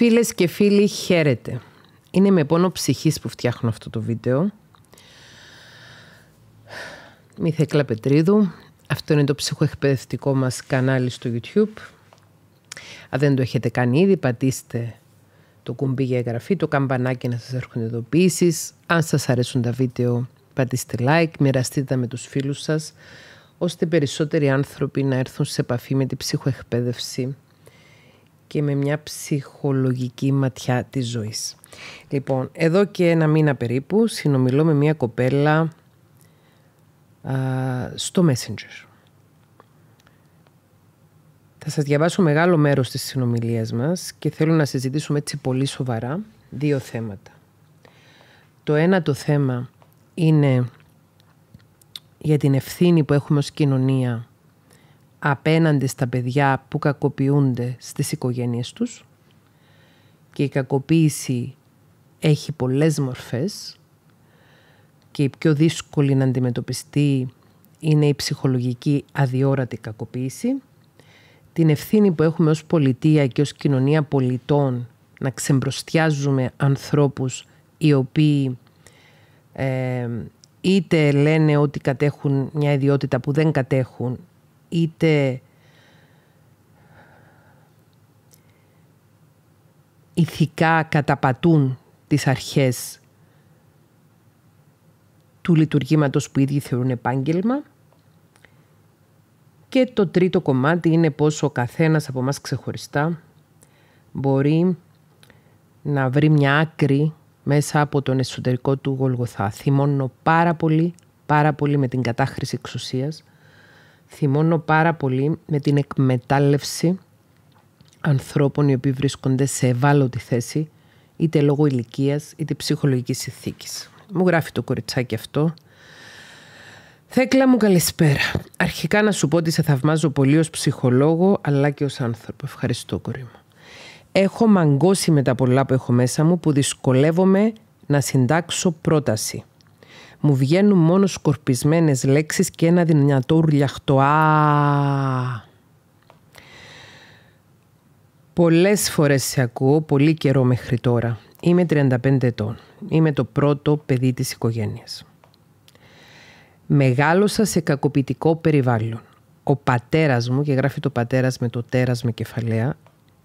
Φίλες και φίλοι, χαίρετε. Είναι με πόνο ψυχής που φτιάχνω αυτό το βίντεο. Μη Θεκλά Πετρίδου. Αυτό είναι το ψυχοεκπαιδευτικό μας κανάλι στο YouTube. Αν δεν το έχετε κάνει ήδη, πατήστε το κουμπί για εγγραφή, το καμπανάκι να σας έρχονται ειδοποιήσεις. Αν σας αρέσουν τα βίντεο, πατήστε like, μοιραστείτε τα με τους φίλους σας, ώστε περισσότεροι άνθρωποι να έρθουν σε επαφή με την ψυχοεκπαίδευση και με μια ψυχολογική ματιά της ζωής. Λοιπόν, εδώ και ένα μήνα περίπου συνομιλώ με μια κοπέλα στο Messenger. Θα σας διαβάσω μεγάλο μέρος της συνομιλίας μας και θέλω να συζητήσουμε έτσι πολύ σοβαρά δύο θέματα. Το ένα το θέμα είναι για την ευθύνη που έχουμε ως κοινωνία απέναντι στα παιδιά που κακοποιούνται στις οικογένειες τους και η κακοποίηση έχει πολλές μορφές και η πιο δύσκολη να αντιμετωπιστεί είναι η ψυχολογική αδιόρατη κακοποίηση, την ευθύνη που έχουμε ως πολιτεία και ως κοινωνία πολιτών να ξεμπροστιάζουμε ανθρώπους οι οποίοι ε, είτε λένε ότι κατέχουν μια ιδιότητα που δεν κατέχουν είτε ηθικά καταπατούν τις αρχές του λειτουργήματος που ήδη θεωρούν επάγγελμα. Και το τρίτο κομμάτι είναι πόσο ο καθένας από μας ξεχωριστά μπορεί να βρει μια άκρη μέσα από τον εσωτερικό του Γολγοθά. Θυμώνω πάρα πολύ, πάρα πολύ με την κατάχρηση εξουσίας θυμώνω πάρα πολύ με την εκμετάλλευση ανθρώπων οι οποίοι βρίσκονται σε ευάλωτη θέση είτε λόγω ηλικίας είτε ψυχολογικής ηθίκη. Μου γράφει το κοριτσάκι αυτό. Θέκλα μου καλησπέρα. Αρχικά να σου πω ότι σε θαυμάζω πολύ ως ψυχολόγο αλλά και ως άνθρωπο. Ευχαριστώ κορί μου. Έχω μαγκώσει με τα πολλά που έχω μέσα μου που δυσκολεύομαι να συντάξω πρόταση μου βγαίνουν μόνος σκορπισμένες λέξεις και ένα δυνατό ουρλιαχτό. Α, πολλές φορές σε ακούω, πολύ καιρό μέχρι τώρα. Είμαι 35 ετών. Είμαι το πρώτο παιδί της οικογένειας. Μεγάλωσα σε κακοποιητικό περιβάλλον. Ο πατέρας μου, και γράφει το πατέρας με το τέρας με κεφαλαία,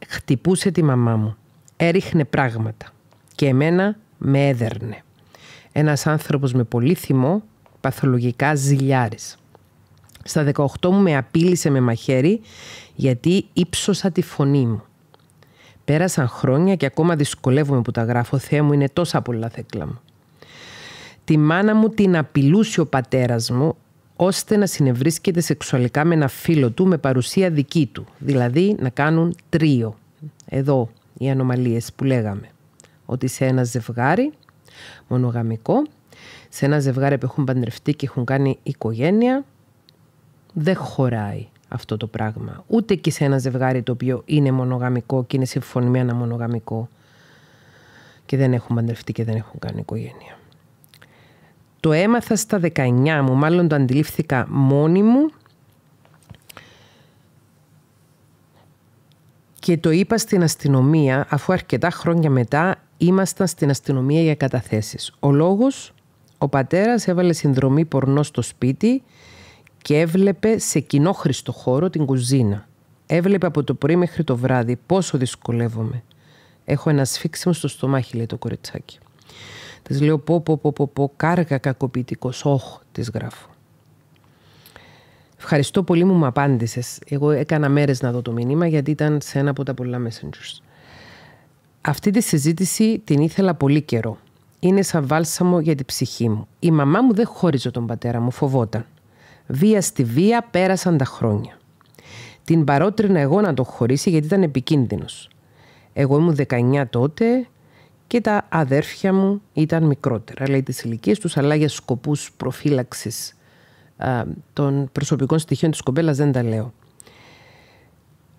χτυπούσε τη μαμά μου. Έριχνε πράγματα. Και εμένα με έδερνε ένας άνθρωπος με πολύ θυμό, παθολογικά ζηλιάρης. Στα 18 μου με απείλησε με μαχαίρι γιατί ύψωσα τη φωνή μου. Πέρασαν χρόνια και ακόμα δυσκολεύομαι που τα γράφω. Θεέ μου, είναι τόσα πολλά θέκλα μου. Τη μάνα μου την απειλούσε ο πατέρας μου ώστε να συνευρίσκεται σεξουαλικά με ένα φίλο του με παρουσία δική του. Δηλαδή να κάνουν τρίο. Εδώ οι ανομαλίες που λέγαμε. Ότι σε ένα ζευγάρι μονογαμικό, σε ένα ζευγάρι που έχουν παντρευτεί και έχουν κάνει οικογένεια, δεν χωράει αυτό το πράγμα. Ούτε και σε ένα ζευγάρι το οποίο είναι μονογαμικό και είναι συμφωνημένα μονογαμικό και δεν έχουν παντρευτεί και δεν έχουν κάνει οικογένεια. Το έμαθα στα 19 μου, μάλλον το αντιλήφθηκα μόνη μου και το είπα στην αστυνομία αφού αρκετά χρόνια μετά ήμασταν στην αστυνομία για καταθέσεις. Ο λόγος, ο πατέρας έβαλε συνδρομή πορνό στο σπίτι και έβλεπε σε κοινό χώρο την κουζίνα. Έβλεπε από το πρωί μέχρι το βράδυ πόσο δυσκολεύομαι. Έχω ένα σφίξιμο στο στομάχι, λέει το κοριτσάκι. Της λέω πω πω πω πω, πω κάργα κακοποιητικός, όχ, της γράφω. Ευχαριστώ πολύ μου μου απάντησες. Εγώ έκανα μέρες να δω το μήνυμα γιατί ήταν σε ένα από τα πολλά messengers. Αυτή τη συζήτηση την ήθελα πολύ καιρό. Είναι σαν βάλσαμο για την ψυχή μου. Η μαμά μου δεν χώριζε τον πατέρα μου, φοβόταν. Βία στη βία πέρασαν τα χρόνια. Την παρότρινα εγώ να τον χωρίσει γιατί ήταν επικίνδυνος. Εγώ ήμουν 19 τότε και τα αδέρφια μου ήταν μικρότερα, λέει τις ηλικίες τους αλλά για σκοπούς προφύλαξης των προσωπικών στοιχείων της κοπέλας δεν τα λέω.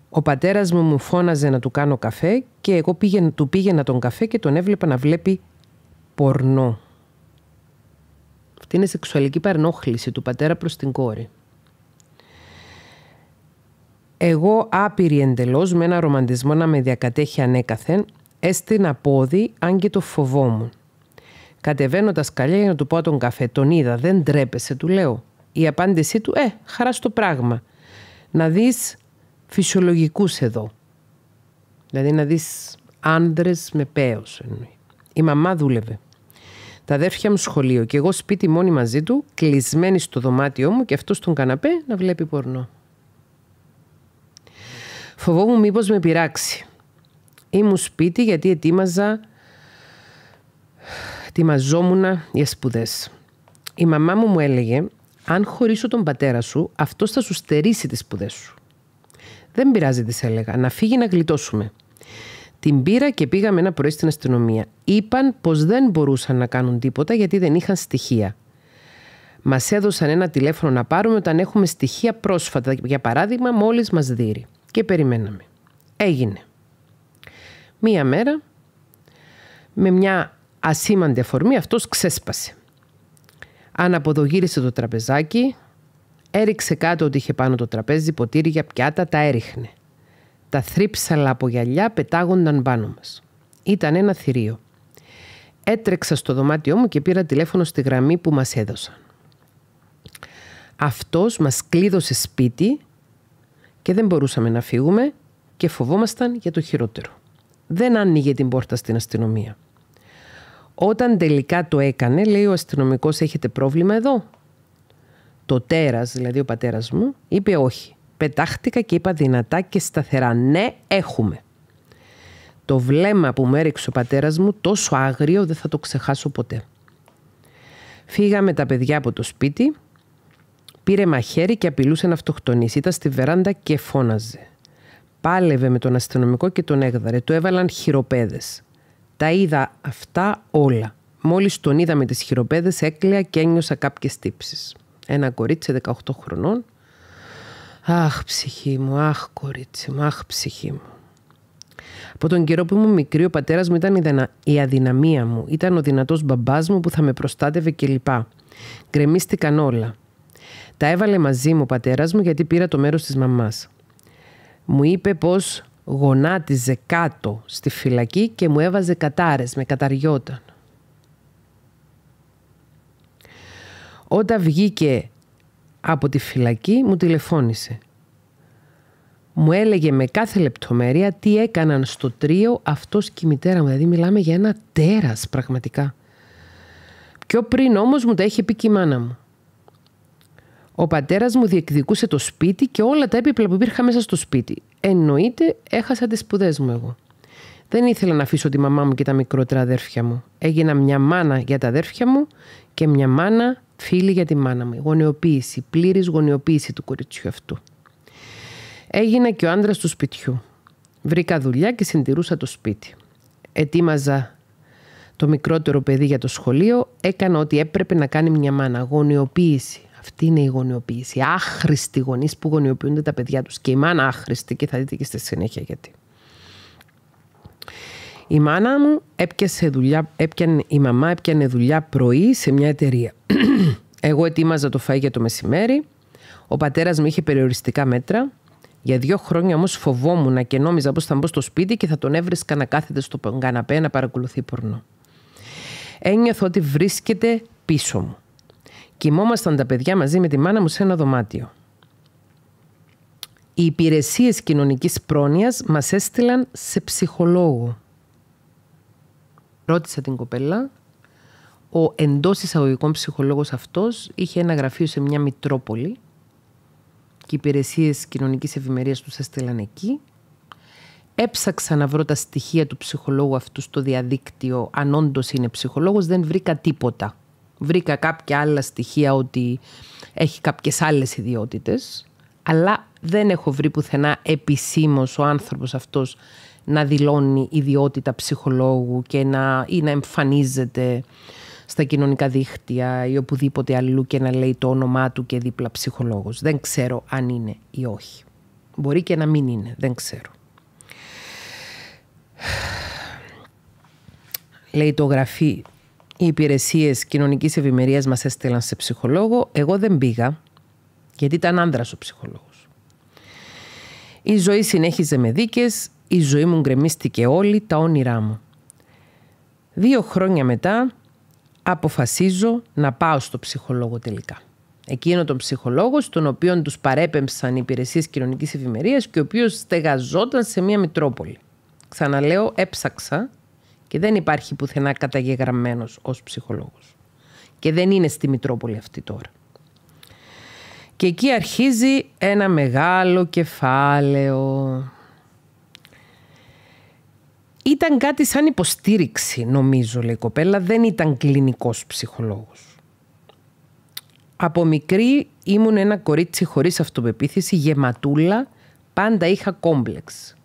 Ο πατέρας μου μου φώναζε να του κάνω καφέ και εγώ πήγαινα, του πήγαινα τον καφέ και τον έβλεπα να βλέπει πορνό. Αυτή είναι σεξουαλική παρενόχληση του πατέρα προς την κόρη. Εγώ άπειρη εντελώς με ένα ρομαντισμό να με διακατέχει ανέκαθεν, έστεινα πόδι αν και το φοβόμουν. Κατεβαίνω τα σκαλιά για να του πω τον καφέ. Τον είδα, δεν τρέπεσε του λέω. Η απάντησή του, ε, χαρά στο πράγμα. Να δεις φυσιολογικούς εδώ. Δηλαδή να δεις άντρες με πέος εννοεί. Η μαμά δούλευε. Τα αδέρφια μου σχολείο και εγώ σπίτι μόνη μαζί του, κλεισμένη στο δωμάτιό μου και αυτός στον καναπέ να βλέπει πορνό. Φοβόμουν μήπως με πειράξει. Ήμουν σπίτι γιατί ετοίμαζα ετοιμαζόμουν για σπουδές. Η μαμά μου μου έλεγε: Αν χωρίσω τον πατέρα σου, αυτός θα σου στερήσει τις σπουδές σου. Δεν πειράζει, της έλεγα, να φύγει να γλιτώσουμε. Την πήρα και πήγαμε ένα πρωί στην αστυνομία. Είπαν πως δεν μπορούσαν να κάνουν τίποτα γιατί δεν είχαν στοιχεία. Μας έδωσαν ένα τηλέφωνο να πάρουμε όταν έχουμε στοιχεία πρόσφατα, για παράδειγμα, μόλις μας δείρει. Και περιμέναμε. Έγινε. Μία μέρα, με μια ασήμαντη αφορμή, αυτός ξέσπασε. Αναποδογύρισε το τραπεζάκι, έριξε κάτω ότι είχε πάνω το τραπέζι, ποτήρια, πιάτα, τα έριχνε. Τα θρύψαλα από γυαλιά πετάγονταν πάνω μας. Ήταν ένα θηρίο. Έτρεξα στο δωμάτιό μου και πήρα τηλέφωνο στη γραμμή που μας έδωσαν. Αυτός μας κλείδωσε σπίτι και δεν μπορούσαμε να φύγουμε και φοβόμασταν για το χειρότερο. Δεν άνοιγε την πόρτα στην αστυνομία. Όταν τελικά το έκανε, λέει ο αστυνομικός έχετε πρόβλημα εδώ. Το τέρας, δηλαδή ο πατέρας μου, είπε όχι. Πετάχτηκα και είπα δυνατά και σταθερά «Ναι, έχουμε». Το βλέμμα που μου έριξε ο πατέρας μου τόσο άγριο δεν θα το ξεχάσω ποτέ. Φύγαμε τα παιδιά από το σπίτι, πήρε μαχαίρι και απειλούσε να αυτοκτονήσει. Ήταν στη βεράντα και φώναζε. Πάλευε με τον αστυνομικό και τον έγδαρε. Του έβαλαν χειροπέδες. Τα είδα αυτά όλα. Μόλις τον είδα με τις χειροπέδες έκλαια και ένιωσα κάποιες τύψεις. Ένα κορίτσι 18 χρονών Αχ, ψυχή μου, αχ, κορίτσι μου, αχ, ψυχή μου. Από τον καιρό που ήμουν μικρή, ο πατέρας μου ήταν η αδυναμία μου. Ήταν ο δυνατός μπαμπάς μου που θα με προστάτευε κλπ. Γκρεμίστηκαν όλα. Τα έβαλε μαζί μου ο πατέρας μου γιατί πήρα το μέρος της μαμάς. Μου είπε πως γονάτιζε κάτω στη φυλακή και μου έβαζε κατάρες, με καταριόταν. Όταν βγήκε από τη φυλακή μου τηλεφώνησε. Μου έλεγε με κάθε λεπτομέρεια τι έκαναν στο τρίο αυτός και η μητέρα μου. Δηλαδή μιλάμε για ένα τέρας πραγματικά. Πιο πριν όμως μου τα είχε πει και η μάνα μου. Ο πατέρας μου διεκδικούσε το σπίτι και όλα τα έπιπλα που υπήρχαν μέσα στο σπίτι. Εννοείται έχασα τις σπουδές μου εγώ. Δεν ήθελα να αφήσω τη μαμά μου και τα μικρότερα αδέρφια μου. Έγινα μια μάνα για τα αδέρφια μου και μια μάνα Φίλοι για τη μάνα μου. Γονιοποίηση. Πλήρης γονιοποίηση του κοριτσιού αυτού. Έγινα και ο άντρας του σπιτιού. Βρήκα δουλειά και συντηρούσα το σπίτι. Ετοίμαζα το μικρότερο παιδί για το σχολείο. Έκανα ό,τι έπρεπε να κάνει μια μάνα. Γονιοποίηση. Αυτή είναι η γονιοποίηση. Άχρηστοι γονείς που γονιοποιούνται τα παιδιά τους. Και η μάνα άχρηστη, και θα δείτε και στη συνέχεια γιατί. Η μάνα μου έπιασε δουλειά, έπιανε, η μαμά έπιανε δουλειά πρωί σε μια εταιρεία. Εγώ ετοίμαζα το φαΐ για το μεσημέρι. Ο πατέρας μου είχε περιοριστικά μέτρα. Για δύο χρόνια όμως φοβόμουν και νόμιζα πως θα μπω στο σπίτι και θα τον έβρισκα να κάθεται στο καναπέ να παρακολουθεί πορνό. Ένιωθω ότι βρίσκεται πίσω μου. Κοιμόμασταν τα παιδιά μαζί με τη μάνα μου σε ένα δωμάτιο. Οι υπηρεσίες κοινωνικής πρόνοιας μας έστειλαν σε ψυχολόγο. Ρώτησα την κοπέλα. Ο εντός εισαγωγικών ψυχολόγος αυτός είχε ένα γραφείο σε μια Μητρόπολη και οι υπηρεσίες κοινωνικής ευημερίας τους έστειλαν εκεί. Έψαξα να βρω τα στοιχεία του ψυχολόγου αυτού στο διαδίκτυο, αν όντως είναι ψυχολόγος, δεν βρήκα τίποτα. Βρήκα κάποια άλλα στοιχεία ότι έχει κάποιες άλλες ιδιότητες, αλλά δεν έχω βρει πουθενά επισήμως ο άνθρωπος αυτός να δηλώνει ιδιότητα ψυχολόγου και να, ή να εμφανίζεται στα κοινωνικά δίχτυα ή οπουδήποτε αλλού και να λέει το όνομά του και δίπλα ψυχολόγος. Δεν ξέρω αν είναι ή όχι. Μπορεί και να μην είναι, δεν ξέρω. Λέει το γραφή, οι υπηρεσίες κοινωνικής ευημερίας μας έστειλαν σε ψυχολόγο. Εγώ δεν πήγα, γιατί ήταν άνδρας ο ψυχολόγος. Η ζωή συνέχιζε με δίκες, η ζωή μου γκρεμίστηκε όλη τα όνειρά μου. Δύο χρόνια μετά αποφασίζω να πάω στο ψυχολόγο τελικά. Εκείνο τον ψυχολόγο, στον οποίο τους παρέπεμψαν οι υπηρεσίες κοινωνικής ευημερίας και ο οποίος στεγαζόταν σε μία Μητρόπολη. Ξαναλέω, έψαξα και δεν υπάρχει πουθενά καταγεγραμμένος ως ψυχολόγος. Και δεν είναι στη Μητρόπολη αυτή τώρα. Και εκεί αρχίζει ένα μεγάλο κεφάλαιο ήταν κάτι σαν υποστήριξη, νομίζω, λέει η κοπέλα. Δεν ήταν κλινικός ψυχολόγος. Από μικρή ήμουν ένα κορίτσι χωρίς αυτοπεποίθηση, γεματούλα, πάντα είχα κόμπλεξ.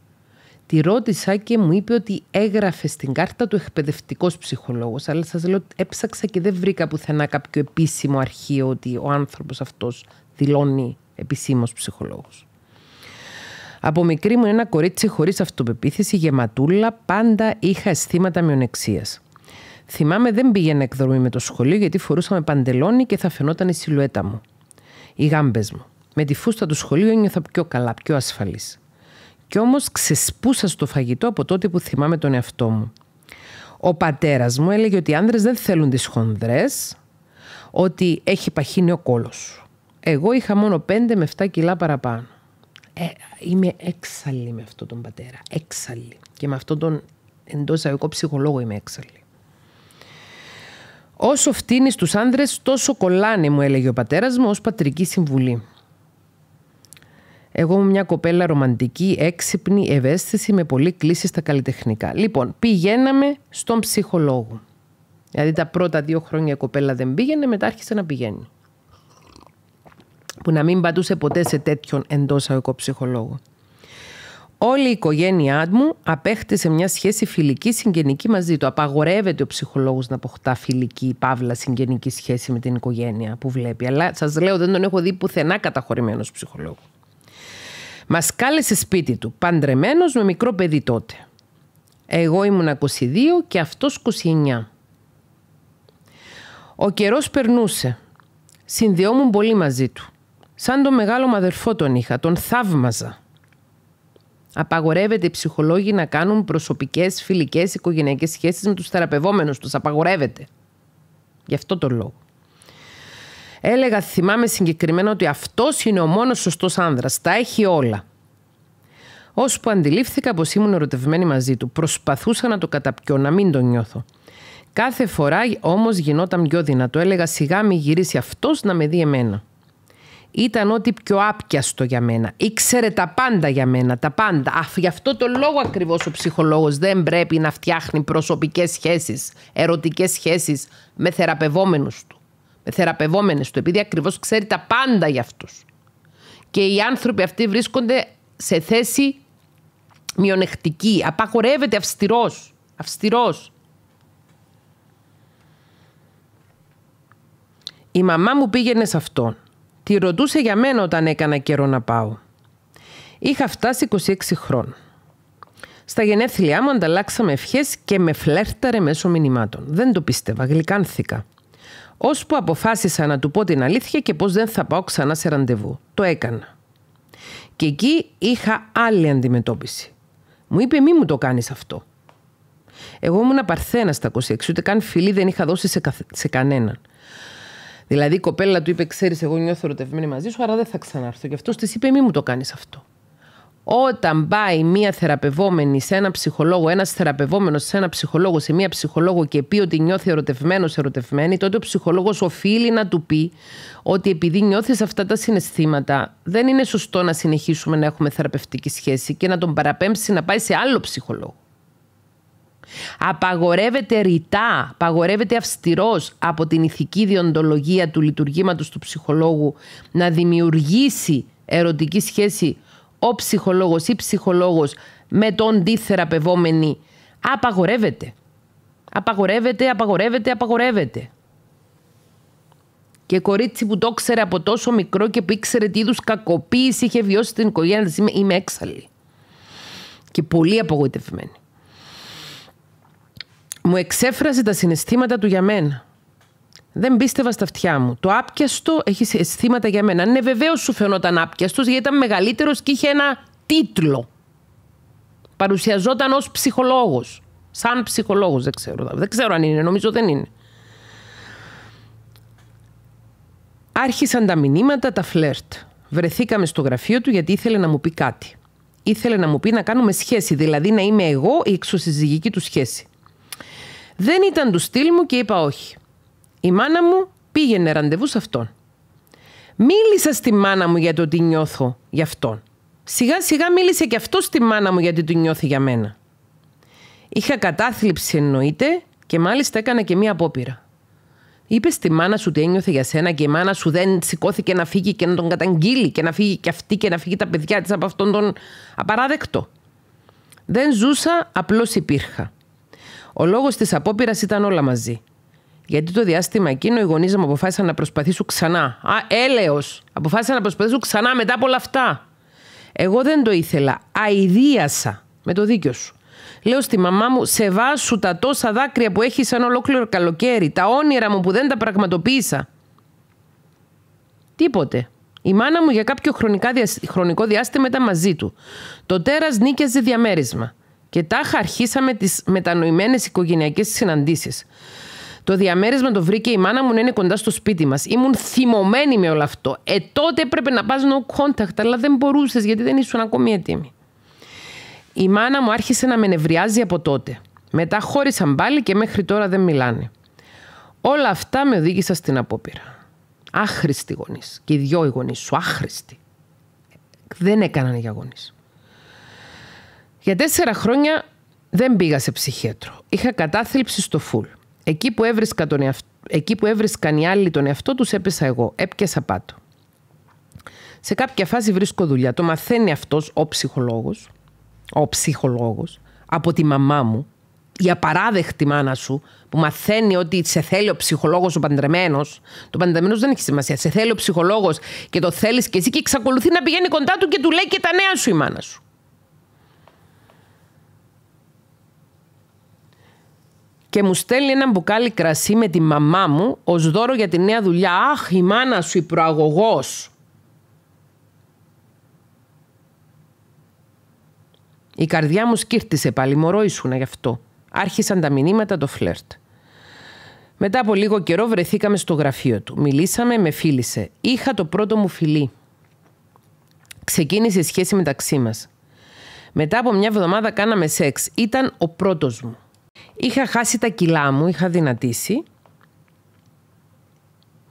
Τη ρώτησα και μου είπε ότι έγραφε στην κάρτα του εκπαιδευτικός ψυχολόγος. Αλλά σας λέω ότι έψαξα και δεν βρήκα πουθενά κάποιο επίσημο αρχείο ότι ο άνθρωπος αυτός δηλώνει επισήμως ψυχολόγος. Από μικρή μου ένα κορίτσι χωρίς αυτοπεποίθηση, γεματούλα, πάντα είχα αισθήματα μειονεξίας. Θυμάμαι δεν πήγαινα εκδρομή με το σχολείο γιατί φορούσαμε παντελόνι και θα φαινόταν η σιλουέτα μου. Οι γάμπες μου. Με τη φούστα του σχολείου ένιωθα πιο καλά, πιο ασφαλής. Κι όμως ξεσπούσα στο φαγητό από τότε που θυμάμαι τον εαυτό μου. Ο πατέρας μου έλεγε ότι οι άντρε δεν θέλουν τις χονδρές, ότι έχει παχύνει ο κόλος. Εγώ είχα μόνο 5 με 7 κιλά παραπάνω. Ε, είμαι έξαλλη με αυτόν τον πατέρα. Έξαλλη. Και με αυτόν τον εντός εισαγωγικών ψυχολόγο είμαι έξαλλη. Όσο φτύνει του άνδρες, τόσο κολλάνε, μου έλεγε ο πατέρας μου, ως πατρική συμβουλή. Εγώ είμαι μια κοπέλα ρομαντική, έξυπνη, ευαίσθηση, με πολύ κλίση στα καλλιτεχνικά. Λοιπόν, πηγαίναμε στον ψυχολόγο. Δηλαδή τα πρώτα δύο χρόνια η κοπέλα δεν πήγαινε, μετά άρχισε να πηγαίνει που να μην πατούσε ποτέ σε τέτοιον εντός αγωγικού ψυχολόγο. Όλη η οικογένειά μου απέκτησε μια σχέση φιλική συγγενική μαζί του. Απαγορεύεται ο ψυχολόγος να αποκτά φιλική παύλα συγγενική σχέση με την οικογένεια που βλέπει. Αλλά σας λέω δεν τον έχω δει πουθενά καταχωρημένος ψυχολόγος. Μας κάλεσε σπίτι του, Παντρεμένος με μικρό παιδί τότε. Εγώ ήμουν 22 και αυτός 29. Ο καιρός περνούσε. Συνδυόμουν πολύ μαζί του. Σαν τον μεγάλο μου αδερφό τον είχα, τον θαύμαζα. Απαγορεύεται οι ψυχολόγοι να κάνουν προσωπικές, φιλικές, οικογενειακές σχέσεις με τους θεραπευόμενους τους. Απαγορεύεται. Γι' αυτό τον λόγο. Έλεγα, θυμάμαι συγκεκριμένα ότι αυτός είναι ο μόνος σωστός άνδρας. Τα έχει όλα. Ώσπου αντιλήφθηκα πως ήμουν ερωτευμένη μαζί του. Προσπαθούσα να το καταπιώ, να μην τον νιώθω. Κάθε φορά όμως γινόταν πιο δυνατό. Έλεγα, σιγά μη γυρίσει αυτός να με δει εμένα ήταν ό,τι πιο άπιαστο για μένα. Ήξερε τα πάντα για μένα, τα πάντα. γι' αυτό το λόγο ακριβώς ο ψυχολόγος δεν πρέπει να φτιάχνει προσωπικές σχέσεις, ερωτικές σχέσεις με θεραπευόμενους του. Με θεραπευόμενες του, επειδή ακριβώς ξέρει τα πάντα για αυτούς. Και οι άνθρωποι αυτοί βρίσκονται σε θέση μειονεκτική. Απαγορεύεται αυστηρός. Αυστηρός. Η μαμά μου πήγαινε σε αυτόν. Τη ρωτούσε για μένα όταν έκανα καιρό να πάω. Είχα φτάσει 26 χρόνων. Στα γενέθλιά μου ανταλλάξαμε ευχές και με φλέρταρε μέσω μηνυμάτων. Δεν το πίστευα, γλυκάνθηκα. Ώσπου αποφάσισα να του πω την αλήθεια και πως δεν θα πάω ξανά σε ραντεβού. Το έκανα. Και εκεί είχα άλλη αντιμετώπιση. Μου είπε μη μου το κάνεις αυτό. Εγώ ήμουν παρθένας στα 26, ούτε καν φιλή δεν είχα δώσει σε, σε κανέναν. Δηλαδή η κοπέλα του είπε: Ξέρεις, εγώ νιώθω ερωτευμένη μαζί σου, άρα δεν θα ξανάρθω. Και αυτός της είπε: Μη μου το κάνεις αυτό. Όταν πάει μία θεραπευόμενη σε ένα ψυχολόγο, ένας θεραπευόμενος σε ένα ψυχολόγο, σε μία ψυχολόγο και πει ότι νιώθει ερωτευμένος, ερωτευμένη, τότε ο ψυχολόγος οφείλει να του πει ότι επειδή νιώθεις αυτά τα συναισθήματα, δεν είναι σωστό να συνεχίσουμε να έχουμε θεραπευτική σχέση και να τον παραπέμψει να πάει σε άλλο ψυχολόγο. Απαγορεύεται ρητά, απαγορεύεται αυστηρός από την ηθική διοντολογία του λειτουργήματος του ψυχολόγου να δημιουργήσει ερωτική σχέση ο ψυχολόγος ή ψυχολόγος με τον τι θεραπευόμενη. Απαγορεύεται. Απαγορεύεται, απαγορεύεται, απαγορεύεται. Και κορίτσι που το ξέρε από τόσο μικρό και που ήξερε τι είδους κακοποίηση είχε βιώσει την οικογένεια της, είμαι έξαλλη. Και πολύ απογοητευμένη μου εξέφραζε τα συναισθήματα του για μένα. Δεν πίστευα στα αυτιά μου. Το άπιαστο έχει αισθήματα για μένα. Ναι, βεβαίως σου φαινόταν άπιαστος γιατί ήταν μεγαλύτερος και είχε ένα τίτλο. Παρουσιαζόταν ως ψυχολόγος. Σαν ψυχολόγος, δεν ξέρω. Δεν ξέρω αν είναι, νομίζω δεν είναι. Άρχισαν τα μηνύματα, τα φλερτ. Βρεθήκαμε στο γραφείο του γιατί ήθελε να μου πει κάτι. Ήθελε να μου πει να κάνουμε σχέση, δηλαδή να είμαι εγώ η εξωσυζυγική του σχέση. Δεν ήταν του στυλ μου και είπα όχι. Η μάνα μου πήγαινε ραντεβού σε αυτόν. Μίλησα στη μάνα μου για το τι νιώθω για αυτόν. Σιγά σιγά μίλησε και αυτό στη μάνα μου γιατί του νιώθει για μένα. Είχα κατάθλιψη εννοείται και μάλιστα έκανα και μία απόπειρα. Είπες στη μάνα σου τι ένιωθε για σένα και η μάνα σου δεν σηκώθηκε να φύγει και να τον καταγγείλει και να φύγει και αυτή και να φύγει τα παιδιά της από αυτόν τον απαράδεκτο. Δεν ζούσα, απλώς υπήρχα. Ο λόγος της απόπειρας ήταν όλα μαζί. Γιατί το διάστημα εκείνο οι γονείς μου αποφάσισαν να προσπαθήσουν ξανά. Α, έλεος! Αποφάσισαν να προσπαθήσουν ξανά μετά από όλα αυτά. Εγώ δεν το ήθελα. Αιδίασα με το δίκιο σου. Λέω στη μαμά μου, σεβάσου τα τόσα δάκρυα που έχεις σαν ολόκληρο καλοκαίρι, τα όνειρα μου που δεν τα πραγματοποίησα. Τίποτε. Η μάνα μου για κάποιο χρονικό διάστημα ήταν μαζί του. Το τέρας νίκιαζε διαμέρισμα. Και τάχα αρχίσαμε τις μετανοημένες οικογενειακές συναντήσεις. Το διαμέρισμα το βρήκε η μάνα μου να είναι κοντά στο σπίτι μας. Ήμουν θυμωμένη με όλο αυτό. Ε, τότε έπρεπε να πας no contact, αλλά δεν μπορούσες γιατί δεν ήσουν ακόμη έτοιμη. Η μάνα μου άρχισε να με νευριάζει από τότε. Μετά χώρισαν πάλι και μέχρι τώρα δεν μιλάνε. Όλα αυτά με οδήγησαν στην απόπειρα. Άχρηστοι γονείς. Και οι δυο γονείς σου, άχρηστοι. Δεν έκαναν για γονείς. Για τέσσερα χρόνια δεν πήγα σε ψυχίατρο. Είχα κατάθλιψη στο φουλ. Εκεί που, έβρισκα τον εκεί που έβρισκαν οι άλλοι τον εαυτό τους έπεσα εγώ. Έπιασα πάτο. Σε κάποια φάση βρίσκω δουλειά. Το μαθαίνει αυτός ο ψυχολόγος, ο ψυχολόγος, από τη μαμά μου, η απαράδεκτη μάνα σου, που μαθαίνει ότι σε θέλει ο ψυχολόγος ο παντρεμένος, το παντρεμένος δεν έχει σημασία. Σε θέλει ο ψυχολόγος και το θέλεις και εσύ και εξακολουθεί να πηγαίνει κοντά του και του λέει και τα νέα σου η μάνα σου. και μου στέλνει ένα μπουκάλι κρασί με τη μαμά μου ως δώρο για τη νέα δουλειά. Αχ, η μάνα σου, η προαγωγός. Η καρδιά μου σκύρτησε πάλι, μωρό ήσουνα γι' αυτό. Άρχισαν τα μηνύματα το φλερτ. Μετά από λίγο καιρό βρεθήκαμε στο γραφείο του. Μιλήσαμε, με φίλησε. Είχα το πρώτο μου φιλί. Ξεκίνησε η σχέση μεταξύ μας. Μετά από μια εβδομάδα κάναμε σεξ. Ήταν ο πρώτος μου. Είχα χάσει τα κιλά μου, είχα δυνατήσει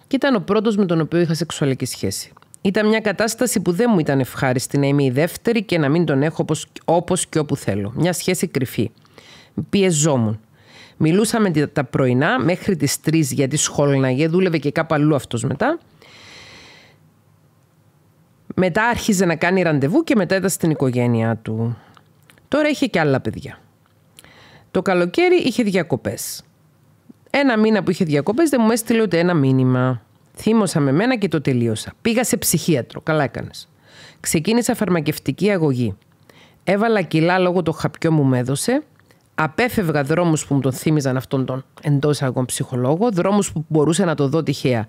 και ήταν ο πρώτος με τον οποίο είχα σεξουαλική σχέση. Ήταν μια κατάσταση που δεν μου ήταν ευχάριστη να είμαι η δεύτερη και να μην τον έχω όπως, και όπου θέλω. Μια σχέση κρυφή. Πιεζόμουν. Μιλούσαμε τα πρωινά μέχρι τις 3 γιατί σχόλναγε, δούλευε και κάπου αλλού αυτός μετά. Μετά άρχιζε να κάνει ραντεβού και μετά ήταν στην οικογένειά του. Τώρα είχε και άλλα παιδιά. Το καλοκαίρι είχε διακοπές. Ένα μήνα που είχε διακοπές δεν μου έστειλε ούτε ένα μήνυμα. Θύμωσα με μένα και το τελείωσα. Πήγα σε ψυχίατρο. Καλά έκανες. Ξεκίνησα φαρμακευτική αγωγή. Έβαλα κιλά λόγω το χαπιό μου με έδωσε. Απέφευγα δρόμους που μου τον θύμιζαν αυτόν τον εντός αγών ψυχολόγο, δρόμους που μπορούσα να το δω τυχαία.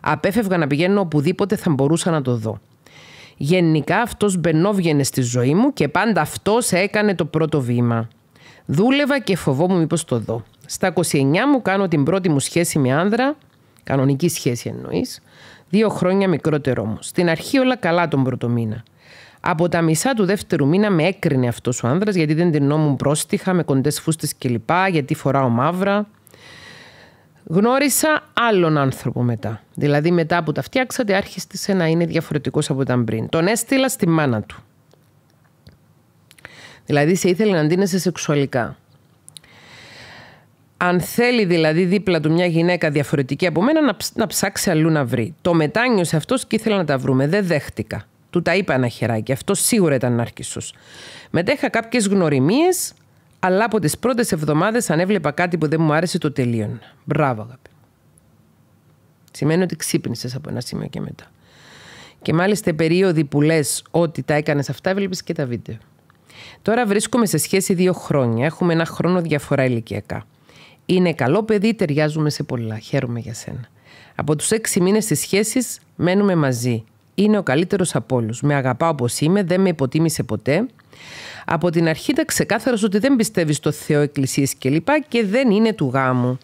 Απέφευγα να πηγαίνω οπουδήποτε θα μπορούσα να το δω. Γενικά αυτός μπαινόβγαινε στη ζωή μου και πάντα αυτός έκανε το πρώτο βήμα. Δούλευα και φοβόμουν μήπως το δω. Στα 29 μου κάνω την πρώτη μου σχέση με άνδρα, κανονική σχέση εννοείς, δύο χρόνια μικρότερο μου. Στην αρχή όλα καλά τον πρώτο μήνα. Από τα μισά του δεύτερου μήνα με έκρινε αυτός ο άνδρας γιατί δεν την νόμουν πρόστιχα, με κοντές φούστες κλπ. Γιατί φοράω μαύρα. Γνώρισα άλλον άνθρωπο μετά. Δηλαδή, μετά που τα φτιάξατε, άρχισε να είναι διαφορετικός από όταν πριν. Τον έστειλα στη μάνα του. Δηλαδή σε ήθελε να ντύνεσαι σεξουαλικά. Αν θέλει δηλαδή δίπλα του μια γυναίκα διαφορετική από μένα να, να ψάξει αλλού να βρει. Το μετάνιωσε αυτός και ήθελα να τα βρούμε. Δεν δέχτηκα. Του τα είπα ένα χεράκι. Αυτό σίγουρα ήταν άρκισος. Μετά είχα κάποιες γνωριμίες, αλλά από τις πρώτες εβδομάδες αν έβλεπα κάτι που δεν μου άρεσε το τελείωνα. Μπράβο αγάπη. Σημαίνει ότι ξύπνησες από ένα σημείο και μετά. Και μάλιστα περίοδοι που λες ότι τα έκανες αυτά, βλέπει και τα βίντεο. Τώρα βρίσκομαι σε σχέση δύο χρόνια. Έχουμε ένα χρόνο διαφορά ηλικιακά. Είναι καλό παιδί, ταιριάζουμε σε πολλά. Χαίρομαι για σένα. Από τους έξι μήνες της σχέσης μένουμε μαζί. Είναι ο καλύτερος από όλους. Με αγαπά όπως είμαι, δεν με υποτίμησε ποτέ. Από την αρχή ήταν ξεκάθαρος ότι δεν πιστεύεις στο Θεό, Εκκλησίες κλπ. και δεν είναι του γάμου.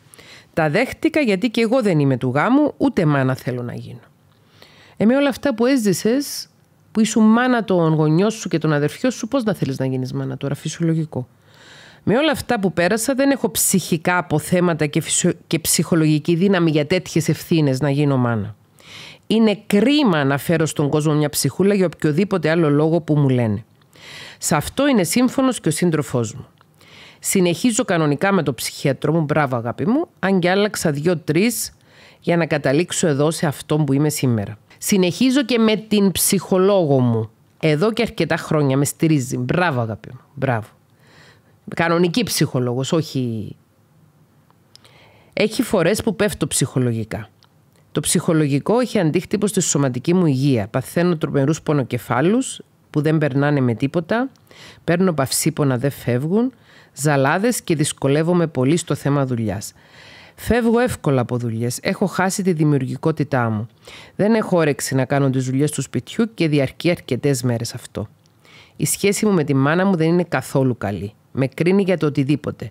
Τα δέχτηκα γιατί και εγώ δεν είμαι του γάμου, ούτε μάνα θέλω να γίνω. Ε, με όλα αυτά που έζησες, που ήσουν μάνα των γονιών σου και των αδερφιών σου, πώς να θέλεις να γίνεις μάνα τώρα, φυσιολογικό. Με όλα αυτά που πέρασα, δεν έχω ψυχικά αποθέματα και, ψυχολογική δύναμη για τέτοιες ευθύνες να γίνω μάνα. Είναι κρίμα να φέρω στον κόσμο μια ψυχούλα για οποιοδήποτε άλλο λόγο που μου λένε. Σε αυτό είναι σύμφωνος και ο σύντροφός μου. Συνεχίζω κανονικά με το ψυχιατρό μου, μπράβο αγάπη μου, αν και άλλαξα δύο-τρει για να καταλήξω εδώ σε αυτό που είμαι σήμερα. Συνεχίζω και με την ψυχολόγο μου. Εδώ και αρκετά χρόνια με στηρίζει. Μπράβο, αγαπητέ μου. Μπράβο. Κανονική ψυχολόγος, όχι. Έχει φορές που πέφτω ψυχολογικά. Το ψυχολογικό έχει αντίκτυπο στη σωματική μου υγεία. Παθαίνω τρομερούς πονοκεφάλους που δεν περνάνε με τίποτα. Παίρνω παυσίπονα, δεν φεύγουν. Ζαλάδες και δυσκολεύομαι πολύ στο θέμα δουλειάς. Φεύγω εύκολα από δουλειές. Έχω χάσει τη δημιουργικότητά μου. Δεν έχω όρεξη να κάνω τις δουλειές του σπιτιού και διαρκεί αρκετές μέρες αυτό. Η σχέση μου με τη μάνα μου δεν είναι καθόλου καλή. Με κρίνει για το οτιδήποτε.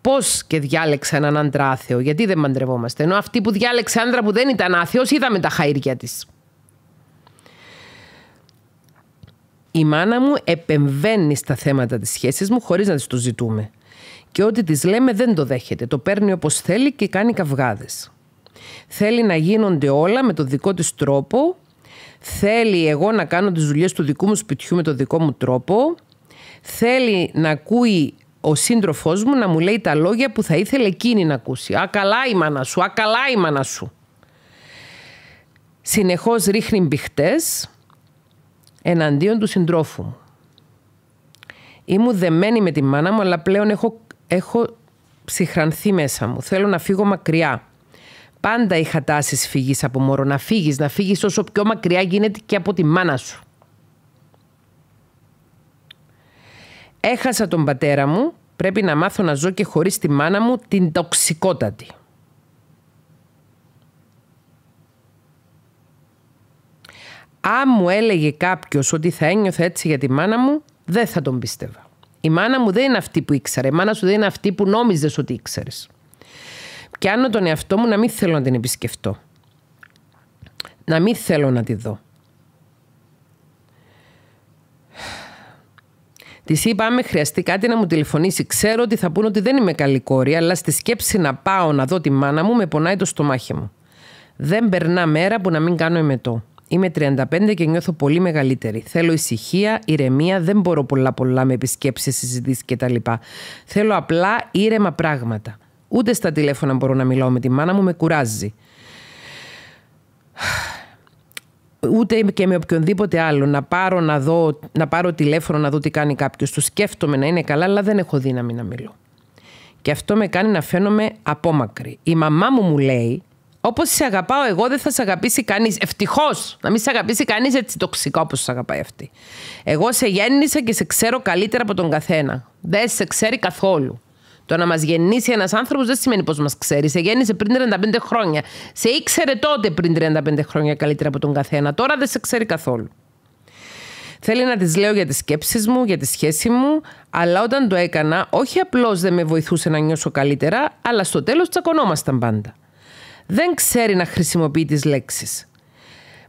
Πώς και διάλεξα έναν άντρα άθεο, γιατί δεν μαντρευόμαστε. Ενώ αυτή που διάλεξε άντρα που δεν ήταν άθεος, είδαμε τα χαίρια της. Η μάνα μου επεμβαίνει στα θέματα της σχέσης μου χωρίς να της το ζητούμε και ό,τι της λέμε δεν το δέχεται. Το παίρνει όπως θέλει και κάνει καυγάδες. Θέλει να γίνονται όλα με το δικό της τρόπο. Θέλει εγώ να κάνω τις δουλειές του δικού μου σπιτιού με το δικό μου τρόπο. Θέλει να ακούει ο σύντροφός μου να μου λέει τα λόγια που θα ήθελε εκείνη να ακούσει. Ακαλά η μάνα σου, ακαλά η μάνα σου. Συνεχώς ρίχνει μπηχτές εναντίον του συντρόφου μου. Ήμουν δεμένη με τη μάνα μου, αλλά πλέον έχω έχω ψυχρανθεί μέσα μου. Θέλω να φύγω μακριά. Πάντα είχα τάσεις φύγει από μωρό. Να φύγεις, να φύγεις όσο πιο μακριά γίνεται και από τη μάνα σου. Έχασα τον πατέρα μου. Πρέπει να μάθω να ζω και χωρίς τη μάνα μου την τοξικότατη. Αν μου έλεγε κάποιος ότι θα ένιωθα έτσι για τη μάνα μου, δεν θα τον πίστευα. Η μάνα μου δεν είναι αυτή που ήξερε. Η μάνα σου δεν είναι αυτή που νόμιζες ότι ήξερες. Και τον εαυτό μου να μην θέλω να την επισκεφτώ. Να μην θέλω να τη δω. Της είπα, με χρειαστεί κάτι να μου τηλεφωνήσει, ξέρω ότι θα πούνε ότι δεν είμαι καλή κόρη, αλλά στη σκέψη να πάω να δω τη μάνα μου με πονάει το στομάχι μου. Δεν περνά μέρα που να μην κάνω εμετό. Είμαι 35 και νιώθω πολύ μεγαλύτερη. Θέλω ησυχία, ηρεμία, δεν μπορώ πολλά πολλά με επισκέψεις, συζητήσεις κτλ. Θέλω απλά ήρεμα πράγματα. Ούτε στα τηλέφωνα μπορώ να μιλάω με τη μάνα μου, με κουράζει. Ούτε και με οποιονδήποτε άλλο να πάρω, να, δω, να πάρω τηλέφωνο να δω τι κάνει κάποιος. Τους σκέφτομαι να είναι καλά, αλλά δεν έχω δύναμη να μιλώ. Και αυτό με κάνει να φαίνομαι απόμακρη. Η μαμά μου μου λέει, Όπως σε αγαπάω εγώ, δεν θα σε αγαπήσει κανείς. Ευτυχώς να μην σε αγαπήσει κανείς έτσι τοξικά όπως σε αγαπάει αυτή. Εγώ σε γέννησα και σε ξέρω καλύτερα από τον καθένα. Δεν σε ξέρει καθόλου. Το να μας γεννήσει ένας άνθρωπος δεν σημαίνει πως μας ξέρει. Σε γέννησε πριν 35 χρόνια. Σε ήξερε τότε πριν 35 χρόνια καλύτερα από τον καθένα. Τώρα δεν σε ξέρει καθόλου. Θέλει να τη λέω για τις σκέψεις μου, για τη σχέση μου, αλλά όταν το έκανα, όχι απλώς δεν με βοηθούσε να νιώσω καλύτερα, αλλά στο τέλος τσακωνόμασταν πάντα δεν ξέρει να χρησιμοποιεί τις λέξεις.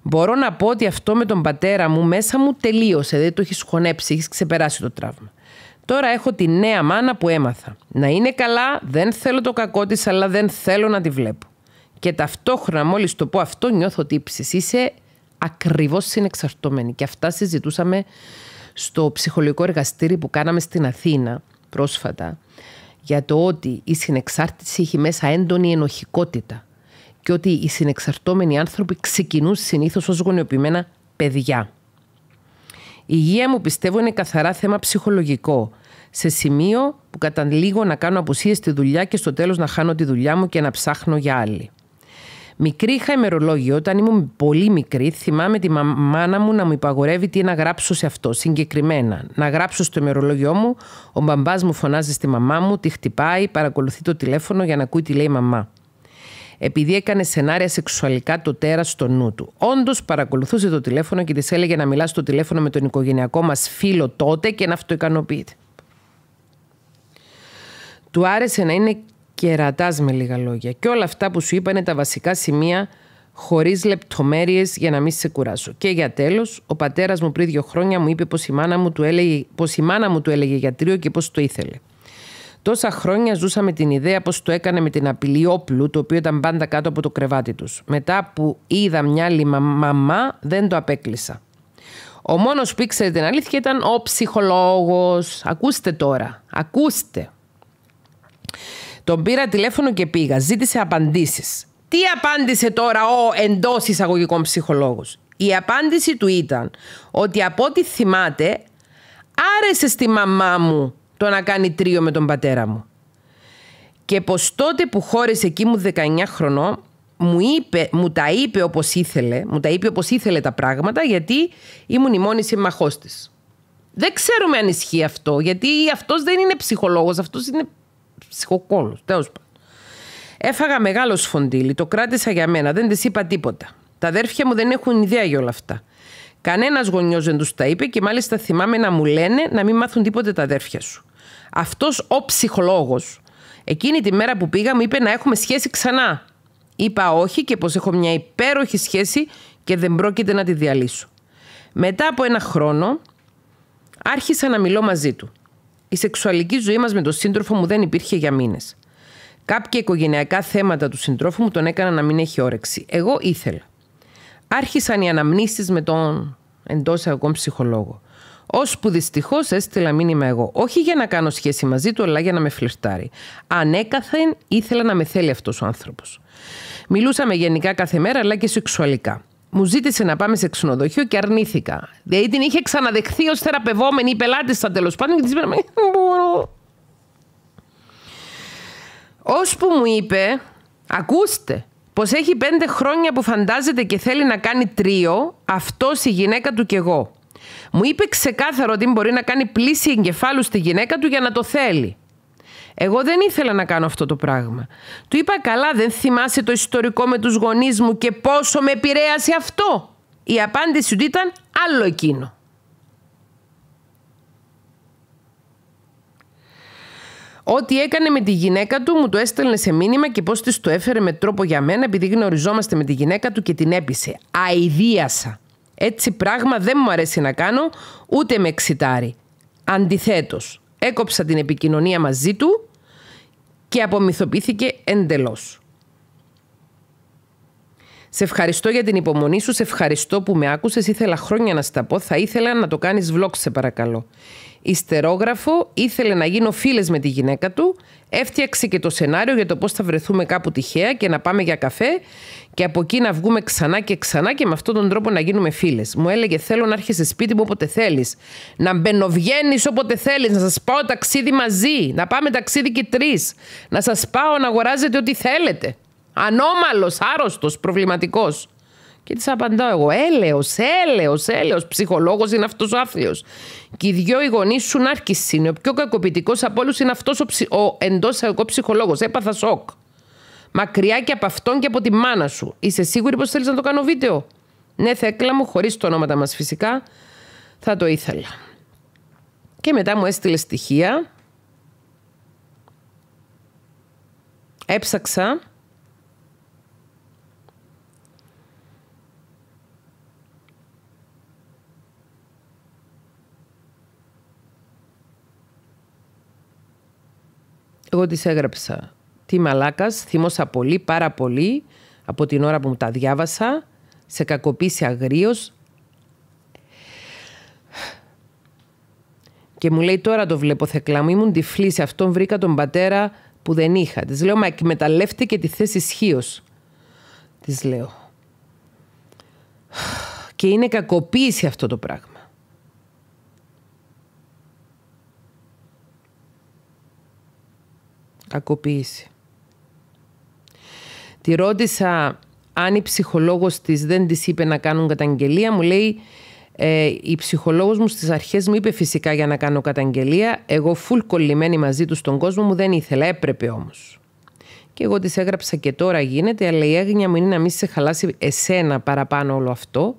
Μπορώ να πω ότι αυτό με τον πατέρα μου μέσα μου τελείωσε, δεν το έχεις χωνέψει, έχεις ξεπεράσει το τραύμα. Τώρα έχω τη νέα μάνα που έμαθα. Να είναι καλά, δεν θέλω το κακό της αλλά δεν θέλω να τη βλέπω. Και ταυτόχρονα, μόλις το πω αυτό, νιώθω ότι Είσαι ακριβώς συνεξαρτώμενη. Και αυτά συζητούσαμε στο ψυχολογικό εργαστήρι που κάναμε στην Αθήνα πρόσφατα για το ότι η συνεξάρτηση έχει μέσα έντονη ενοχικότητα και ότι οι συνεξαρτώμενοι άνθρωποι ξεκινούν συνήθως ως γονιοποιημένα παιδιά. Η υγεία μου πιστεύω είναι καθαρά θέμα ψυχολογικό. Σε σημείο που καταλήγω να κάνω απουσίες στη δουλειά και στο τέλος να χάνω τη δουλειά μου και να ψάχνω για άλλη. Μικρή είχα ημερολόγιο. Όταν ήμουν πολύ μικρή, θυμάμαι τη μάνα μου να μου υπαγορεύει τι να γράψω σε αυτό, συγκεκριμένα. Να γράψω στο ημερολόγιο μου, ο μπαμπάς μου φωνάζει στη μαμά μου, τη χτυπάει, παρακολουθεί το τηλέφωνο για να ακούει τι λέει η μαμά επειδή έκανε σενάρια σεξουαλικά το τέρα στο νου του. Όντως παρακολουθούσε το τηλέφωνο και της έλεγε να μιλά στο τηλέφωνο με τον οικογενειακό μας φίλο τότε και να αυτοικανοποιείται. Του άρεσε να είναι κερατάς με λίγα λόγια. Και όλα αυτά που σου είπα είναι τα βασικά σημεία χωρίς λεπτομέρειες για να μην σε κουράσω. Και για τέλος, ο πατέρας μου πριν δύο χρόνια μου είπε πως η μάνα μου του έλεγε, η μου του έλεγε γιατρίο και πώ το ήθελε. Τόσα χρόνια ζούσα με την ιδέα πως το έκανε με την απειλή όπλου, το οποίο ήταν πάντα κάτω από το κρεβάτι τους. Μετά που είδα μια άλλη μαμά, δεν το απέκλεισα. Ο μόνος που ήξερε την αλήθεια ήταν ο ψυχολόγος. Ακούστε τώρα. Ακούστε. Τον πήρα τηλέφωνο και πήγα. Ζήτησε απαντήσεις. Τι απάντησε τώρα ο εντός εισαγωγικών ψυχολόγος. Η απάντηση του ήταν ότι από ό,τι θυμάται, άρεσε στη μαμά μου το να κάνει τρίο με τον πατέρα μου. Και πως τότε που χώρισε εκεί μου 19 χρονών, μου, είπε, μου τα είπε όπως ήθελε, μου τα είπε όπως ήθελε τα πράγματα, γιατί ήμουν η μόνη συμμαχός της. Δεν ξέρουμε αν ισχύει αυτό, γιατί αυτός δεν είναι ψυχολόγος, αυτός είναι ψυχοκόλλος, τέλος πάντων. Έφαγα μεγάλο σφοντήλι, το κράτησα για μένα, δεν της είπα τίποτα. Τα αδέρφια μου δεν έχουν ιδέα για όλα αυτά. Κανένας γονιός δεν τους τα είπε και μάλιστα θυμάμαι να μου λένε να μην μάθουν τίποτα τα αδέρφια σου. Αυτός ο ψυχολόγος εκείνη τη μέρα που πήγα μου είπε να έχουμε σχέση ξανά. Είπα όχι και πως έχω μια υπέροχη σχέση και δεν πρόκειται να τη διαλύσω. Μετά από ένα χρόνο άρχισα να μιλώ μαζί του. Η σεξουαλική ζωή μας με τον σύντροφο μου δεν υπήρχε για μήνες. Κάποια οικογενειακά θέματα του συντρόφου μου τον έκανα να μην έχει όρεξη. Εγώ ήθελα. Άρχισαν οι αναμνήσεις με τον εντός ακόμη ψυχολόγο. Ώσπου δυστυχώς έστειλα μήνυμα εγώ. Όχι για να κάνω σχέση μαζί του, αλλά για να με φλερτάρει. Ανέκαθεν ήθελα να με θέλει αυτός ο άνθρωπος. Μιλούσαμε γενικά κάθε μέρα, αλλά και σεξουαλικά. Μου ζήτησε να πάμε σε ξενοδοχείο και αρνήθηκα. Δηλαδή την είχε ξαναδεχθεί ως θεραπευόμενη ή πελάτης στα τέλος πάντων και της είπε: «Ε, Δεν μπορώ. Ώσπου μου είπε, ακούστε, πως έχει πέντε χρόνια που φαντάζεται και θέλει να κάνει τρίο, αυτός η γυναίκα του κι εγώ. Μου είπε ξεκάθαρο ότι μπορεί να κάνει πλήση εγκεφάλου στη γυναίκα του για να το θέλει. Εγώ δεν ήθελα να κάνω αυτό το πράγμα. Του είπα καλά δεν θυμάσαι το ιστορικό με τους γονείς μου και πόσο με επηρέασε αυτό. Η απάντηση του ήταν άλλο εκείνο. Ό,τι έκανε με τη γυναίκα του μου το έστελνε σε μήνυμα και πώς της το έφερε με τρόπο για μένα επειδή γνωριζόμαστε με τη γυναίκα του και την έπεισε. Αηδίασα. Έτσι πράγμα δεν μου αρέσει να κάνω, ούτε με εξητάρει. Αντιθέτως, έκοψα την επικοινωνία μαζί του και απομυθοποιήθηκε εντελώς. Σε ευχαριστώ για την υπομονή σου, σε ευχαριστώ που με άκουσες. Ήθελα χρόνια να στα πω. Θα ήθελα να το κάνεις vlog, σε παρακαλώ. Ιστερόγραφο, ήθελε να γίνω φίλες με τη γυναίκα του. Έφτιαξε και το σενάριο για το πώς θα βρεθούμε κάπου τυχαία και να πάμε για καφέ και από εκεί να βγούμε ξανά και ξανά και με αυτόν τον τρόπο να γίνουμε φίλες. Μου έλεγε: Θέλω να έρχεσαι σπίτι μου όποτε θέλεις. Να μπαινοβγαίνεις όποτε θέλεις. Να σας πάω ταξίδι μαζί. Να πάμε ταξίδι και τρεις. Να σας πάω να αγοράζετε ό,τι θέλετε. Ανώμαλος, άρρωστος, προβληματικός. Και της απαντάω εγώ, έλεος, έλεος, έλεος. Ψυχολόγος είναι αυτός ο άθλιος. Και οι δυο οι γονείς σου να είναι. Ο πιο κακοποιητικός από όλους είναι αυτός ο, ψι... ο εντός εγώ ψυχολόγος. Έπαθα σοκ. Μακριά και από αυτόν και από τη μάνα σου. Είσαι σίγουρη πως θέλεις να το κάνω βίντεο. Ναι, θέκλα μου, χωρίς το όνομα μας φυσικά. Θα το ήθελα. Και μετά μου έστειλε στοιχεία. Έψαξα Εγώ τις έγραψα. Τι μαλάκας, θυμώσα πολύ, πάρα πολύ από την ώρα που μου τα διάβασα. Σε κακοποίησε αγρίως. Και μου λέει τώρα το βλέπω θεκλά μου, ήμουν τυφλή σε αυτόν βρήκα τον πατέρα που δεν είχα. Της λέω μα εκμεταλλεύτηκε τη θέση ισχύως. Της λέω. Και είναι κακοποίηση αυτό το πράγμα. κακοποίηση. Τη ρώτησα αν η ψυχολόγος της δεν της είπε να κάνουν καταγγελία. Μου λέει ε, η ψυχολόγος μου στις αρχές μου είπε φυσικά για να κάνω καταγγελία. Εγώ φουλ κολλημένη μαζί του στον κόσμο μου δεν ήθελα. Έπρεπε όμως. Και εγώ της έγραψα και τώρα γίνεται, αλλά η έγνοια μου είναι να μην σε χαλάσει εσένα παραπάνω όλο αυτό,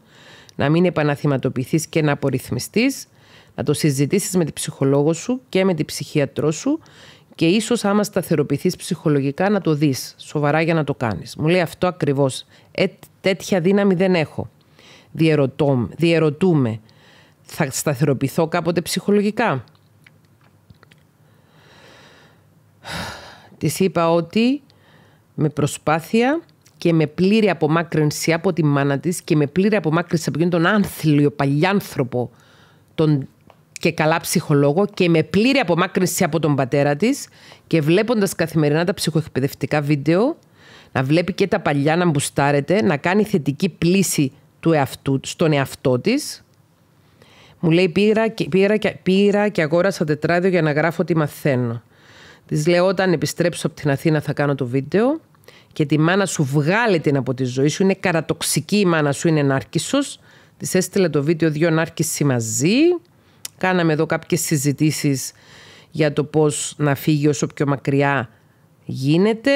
να μην επαναθυματοποιηθείς και να απορριθμιστείς, να το συζητήσεις με την ψυχολόγο σου και με την ψυχίατρό σου και ίσως άμα σταθεροποιηθείς ψυχολογικά να το δεις σοβαρά για να το κάνεις. Μου λέει αυτό ακριβώς. Ε, τέτοια δύναμη δεν έχω. Διερωτώ, διερωτούμε. Θα σταθεροποιηθώ κάποτε ψυχολογικά. Της είπα ότι με προσπάθεια και με πλήρη απομάκρυνση από τη μάνα της και με πλήρη απομάκρυνση από τον άνθλιο παλιάνθρωπο, τον και καλά ψυχολόγο και με πλήρη απομάκρυνση από τον πατέρα της και βλέποντας καθημερινά τα ψυχοεκπαιδευτικά βίντεο να βλέπει και τα παλιά να μπουστάρεται, να κάνει θετική πλήση του εαυτού, στον εαυτό της. Μου λέει πήρα και, πήρα, και, πήρα και αγόρασα τετράδιο για να γράφω τι μαθαίνω. Της λέω όταν επιστρέψω από την Αθήνα θα κάνω το βίντεο και τη μάνα σου βγάλε την από τη ζωή σου, είναι καρατοξική η μάνα σου, είναι νάρκισσος. Της έστειλε το βίντεο δύο νάρκισοι μαζί Κάναμε εδώ κάποιες συζητήσεις για το πώς να φύγει όσο πιο μακριά γίνεται.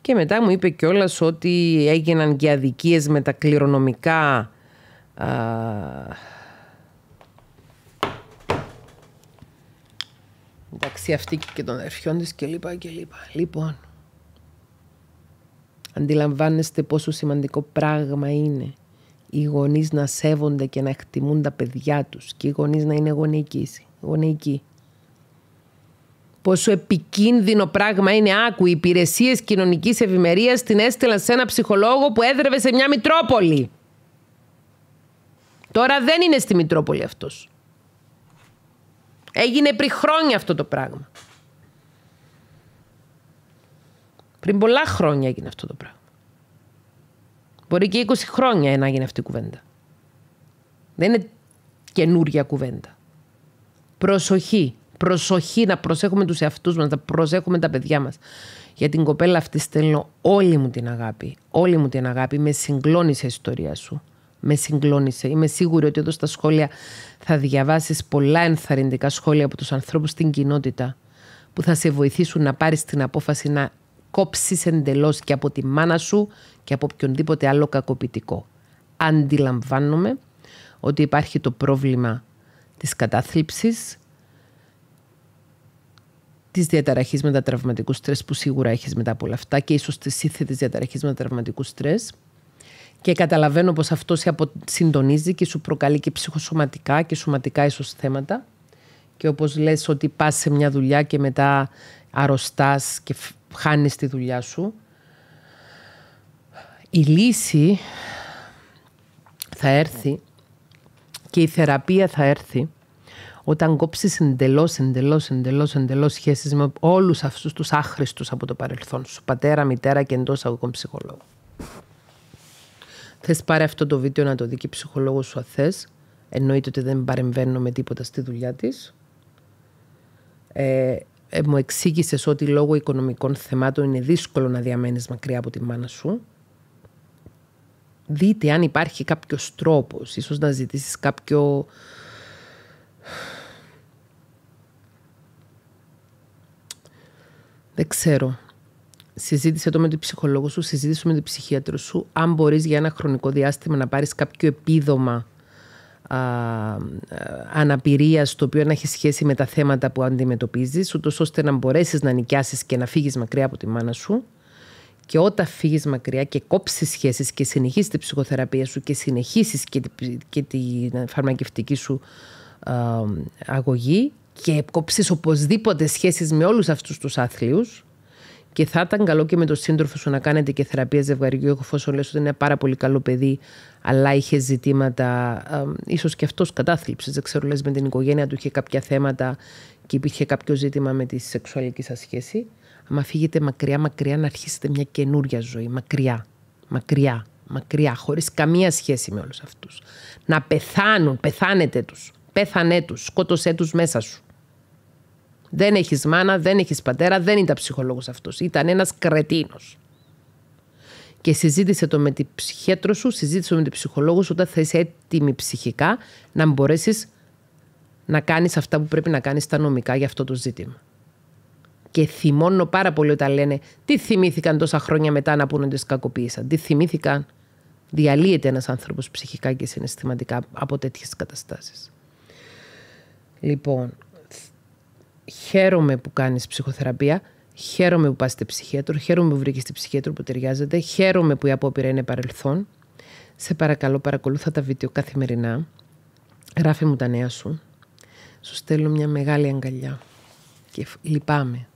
Και μετά μου είπε κιόλας ότι έγιναν και αδικίες με τα κληρονομικά αυτή και των αδερφιών της και λοιπά και λοιπά. Λοιπόν, αντιλαμβάνεστε πόσο σημαντικό πράγμα είναι οι γονείς να σέβονται και να εκτιμούν τα παιδιά τους και οι γονείς να είναι γονεικοί. Πόσο επικίνδυνο πράγμα είναι άκου οι υπηρεσίες κοινωνικής ευημερίας την έστειλαν σε ένα ψυχολόγο που έδρευε σε μια Μητρόπολη. Τώρα δεν είναι στη Μητρόπολη αυτός. Έγινε πριν χρόνια αυτό το πράγμα. Πριν πολλά χρόνια έγινε αυτό το πράγμα. Μπορεί και 20 χρόνια να γίνει αυτή η κουβέντα. Δεν είναι καινούρια κουβέντα. Προσοχή. Προσοχή να προσέχουμε τους εαυτούς μας, να προσέχουμε τα παιδιά μας. Για την κοπέλα αυτή στέλνω όλη μου την αγάπη. Όλη μου την αγάπη. Με συγκλώνησε η ιστορία σου. Με συγκλώνησε. Είμαι σίγουρη ότι εδώ στα σχόλια θα διαβάσεις πολλά ενθαρρυντικά σχόλια από τους ανθρώπους στην κοινότητα που θα σε βοηθήσουν να πάρεις την απόφαση να κόψεις εντελώς και από τη μάνα σου και από οποιονδήποτε άλλο κακοποιητικό. Αντιλαμβάνομαι ότι υπάρχει το πρόβλημα της κατάθλιψης, της διαταραχής μετατραυματικού στρες που σίγουρα έχεις μετά από όλα αυτά και ίσως της σύνθετης διαταραχής μετατραυματικού στρες. Και καταλαβαίνω πως αυτό σε συντονίζει και σου προκαλεί και ψυχοσωματικά και σωματικά ίσως θέματα. Και όπως λες ότι πας σε μια δουλειά και μετά αρρωστάς και χάνεις τη δουλειά σου. Η λύση θα έρθει και η θεραπεία θα έρθει όταν κόψεις εντελώς, εντελώς, εντελώς, εντελώς σχέσεις με όλους αυτούς τους άχρηστους από το παρελθόν σου. Πατέρα, μητέρα και εντός αγωγικών ψυχολόγων Θες πάρε αυτό το βίντεο να το δει και η ψυχολόγος σου αθές Εννοείται ότι δεν παρεμβαίνω με τίποτα στη δουλειά της. Ε, ε, μου εξήγησες ότι λόγω οικονομικών θεμάτων είναι δύσκολο να διαμένεις μακριά από τη μάνα σου, δείτε αν υπάρχει κάποιος τρόπος, ίσως να ζητήσεις κάποιο... Δεν ξέρω. Συζήτησε το με τον ψυχολόγο σου, συζήτησε με τον ψυχίατρο σου. Αν μπορείς για ένα χρονικό διάστημα να πάρεις κάποιο επίδομα α, ε, αναπηρίας το οποίο να έχει σχέση με τα θέματα που αντιμετωπίζεις ούτως ώστε να μπορέσεις να νοικιάσεις και να φύγεις μακριά από τη μάνα σου και όταν φύγεις μακριά και κόψεις σχέσεις και συνεχίσεις τη ψυχοθεραπεία σου και συνεχίσεις και τη, και φαρμακευτική σου αγωγή και κόψεις οπωσδήποτε σχέσεις με όλους αυτούς τους άθλιους, και θα ήταν καλό και με τον σύντροφο σου να κάνετε και θεραπεία ζευγαριού. εφόσον λε ότι είναι πάρα πολύ καλό παιδί, αλλά είχε ζητήματα, ίσως και αυτός κατάθλιψης. Δεν ξέρω, λες με την οικογένεια του είχε κάποια θέματα και υπήρχε κάποιο ζήτημα με τη σεξουαλική σας σχέση. Αν φύγετε μακριά, μακριά, να αρχίσετε μια καινούρια ζωή. Μακριά, μακριά, μακριά, χωρίς καμία σχέση με όλους αυτούς. Να πεθάνουν, πεθάνετε τους. Πέθανέ τους, σκότωσέ τους μέσα σου. Δεν έχεις μάνα, δεν έχεις πατέρα, δεν ήταν ψυχολόγο αυτό. Ήταν ένας κρετίνος. Και συζήτησε το με την ψυχέτρο σου, συζήτησε το με την ψυχολόγο σου όταν θα είσαι έτοιμη ψυχικά να μπορέσεις να κάνεις αυτά που πρέπει να κάνεις τα νομικά για αυτό το ζήτημα. Και θυμώνω πάρα πολύ όταν λένε τι θυμήθηκαν τόσα χρόνια μετά να πούνε ότι κακοποίησαν. Τι θυμήθηκαν. Διαλύεται ένας άνθρωπος ψυχικά και συναισθηματικά από τέτοιες καταστάσεις. Λοιπόν, χαίρομαι που κάνεις ψυχοθεραπεία, χαίρομαι που πας στη ψυχίατρο, χαίρομαι που βρήκες τη ψυχίατρο που ταιριάζεται, χαίρομαι που η απόπειρα είναι παρελθόν. Σε παρακαλώ, παρακολούθα τα βίντεο καθημερινά. Γράφει μου τα νέα σου. Σου στέλνω μια μεγάλη αγκαλιά. Και λυπάμαι,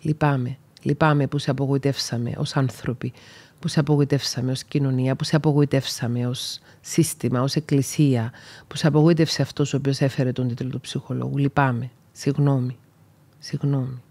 λυπάμαι, λυπάμαι που σε απογοητεύσαμε ως άνθρωποι, που σε απογοητεύσαμε ως κοινωνία, που σε απογοητεύσαμε ως σύστημα, ως εκκλησία, που σε απογοήτευσε αυτός ο οποίος έφερε τον τίτλο του ψυχολόγου. Λυπάμαι, συγγνώμη. seu nome.